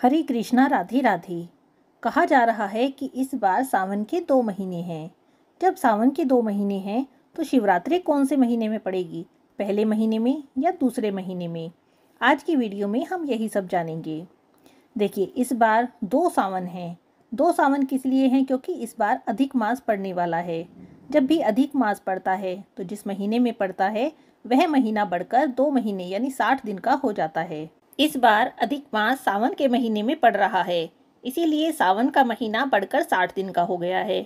हरे कृष्णा राधे राधे कहा जा रहा है कि इस बार सावन के दो महीने हैं जब सावन के दो महीने हैं तो शिवरात्रि कौन से महीने में पड़ेगी पहले महीने में या दूसरे महीने में आज की वीडियो में हम यही सब जानेंगे देखिए इस बार दो सावन हैं दो सावन किस लिए हैं क्योंकि इस बार अधिक मास पड़ने वाला है जब भी अधिक मास पड़ता है तो जिस महीने में पड़ता है वह महीना बढ़कर दो महीने यानी साठ दिन का हो जाता है इस बार अधिक मास सावन के महीने में पड़ रहा है इसीलिए सावन का महीना बढ़कर साठ दिन का हो गया है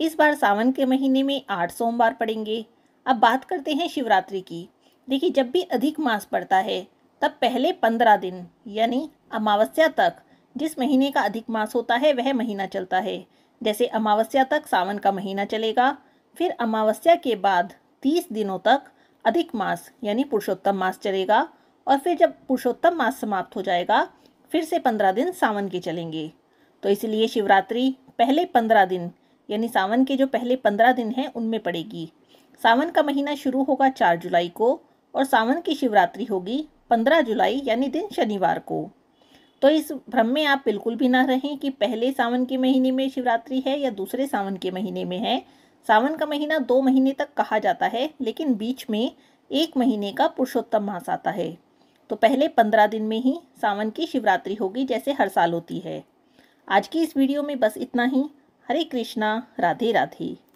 इस बार सावन के महीने में आठ सोमवार पड़ेंगे अब बात करते हैं शिवरात्रि की देखिए जब भी अधिक मास पड़ता है तब पहले पंद्रह दिन यानी अमावस्या तक जिस महीने का अधिक मास होता है वह महीना चलता है जैसे अमावस्या तक सावन का महीना चलेगा फिर अमावस्या के बाद तीस दिनों तक अधिक मास यानी पुरुषोत्तम मास चलेगा और फिर जब पुरुषोत्तम मास समाप्त हो जाएगा फिर से पंद्रह दिन सावन के चलेंगे तो इसलिए शिवरात्रि पहले पंद्रह दिन यानी सावन के जो पहले पंद्रह दिन हैं उनमें पड़ेगी सावन का महीना शुरू होगा चार जुलाई को और सावन की शिवरात्रि होगी पंद्रह जुलाई यानी दिन शनिवार को तो इस भ्रम में आप बिल्कुल भी ना रहें कि पहले सावन के महीने में शिवरात्रि है या दूसरे सावन के महीने में है सावन का महीना दो महीने तक कहा जाता है लेकिन बीच में एक महीने का पुरुषोत्तम मास आता है तो पहले पंद्रह दिन में ही सावन की शिवरात्रि होगी जैसे हर साल होती है आज की इस वीडियो में बस इतना ही हरे कृष्णा राधे राधे